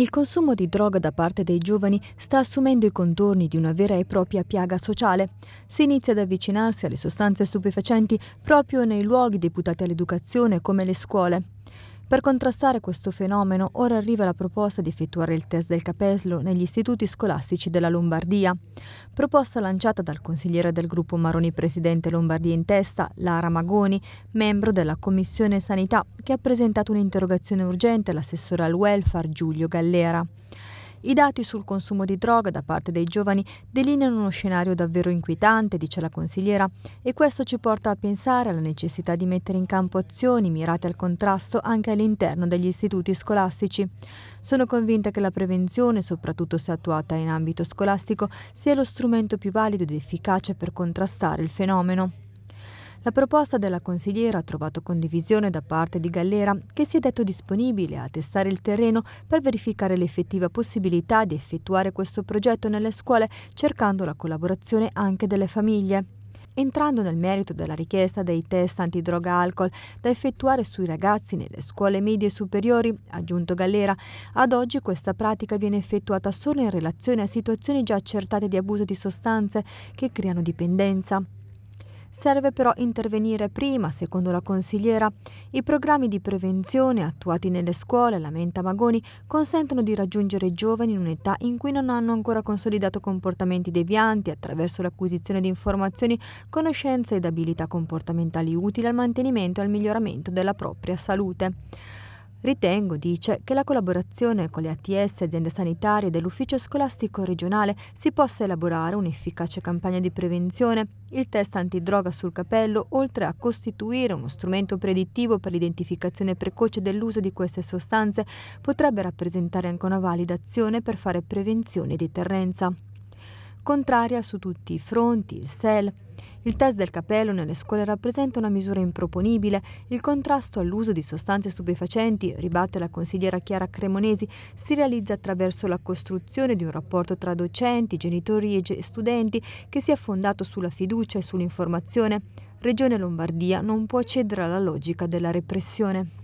Il consumo di droga da parte dei giovani sta assumendo i contorni di una vera e propria piaga sociale. Si inizia ad avvicinarsi alle sostanze stupefacenti proprio nei luoghi deputati all'educazione come le scuole. Per contrastare questo fenomeno, ora arriva la proposta di effettuare il test del capeslo negli istituti scolastici della Lombardia. Proposta lanciata dal consigliere del gruppo Maroni Presidente Lombardia in testa, Lara Magoni, membro della Commissione Sanità, che ha presentato un'interrogazione urgente all'assessore al welfare Giulio Gallera. I dati sul consumo di droga da parte dei giovani delineano uno scenario davvero inquietante, dice la consigliera, e questo ci porta a pensare alla necessità di mettere in campo azioni mirate al contrasto anche all'interno degli istituti scolastici. Sono convinta che la prevenzione, soprattutto se attuata in ambito scolastico, sia lo strumento più valido ed efficace per contrastare il fenomeno. La proposta della consigliera ha trovato condivisione da parte di Gallera, che si è detto disponibile a testare il terreno per verificare l'effettiva possibilità di effettuare questo progetto nelle scuole, cercando la collaborazione anche delle famiglie entrando nel merito della richiesta dei test antidroga alcol da effettuare sui ragazzi nelle scuole medie e superiori, aggiunto Gallera, ad oggi questa pratica viene effettuata solo in relazione a situazioni già accertate di abuso di sostanze che creano dipendenza. Serve però intervenire prima, secondo la consigliera. I programmi di prevenzione attuati nelle scuole, lamenta Magoni, consentono di raggiungere giovani in un'età in cui non hanno ancora consolidato comportamenti devianti attraverso l'acquisizione di informazioni, conoscenze ed abilità comportamentali utili al mantenimento e al miglioramento della propria salute. Ritengo, dice, che la collaborazione con le ATS, aziende sanitarie dell'ufficio scolastico regionale si possa elaborare un'efficace campagna di prevenzione, il test antidroga sul capello, oltre a costituire uno strumento predittivo per l'identificazione precoce dell'uso di queste sostanze, potrebbe rappresentare anche una valida azione per fare prevenzione e deterrenza. Contraria su tutti i fronti, il SEL, il test del capello nelle scuole rappresenta una misura improponibile, il contrasto all'uso di sostanze stupefacenti, ribatte la consigliera Chiara Cremonesi, si realizza attraverso la costruzione di un rapporto tra docenti, genitori e studenti che sia fondato sulla fiducia e sull'informazione. Regione Lombardia non può cedere alla logica della repressione.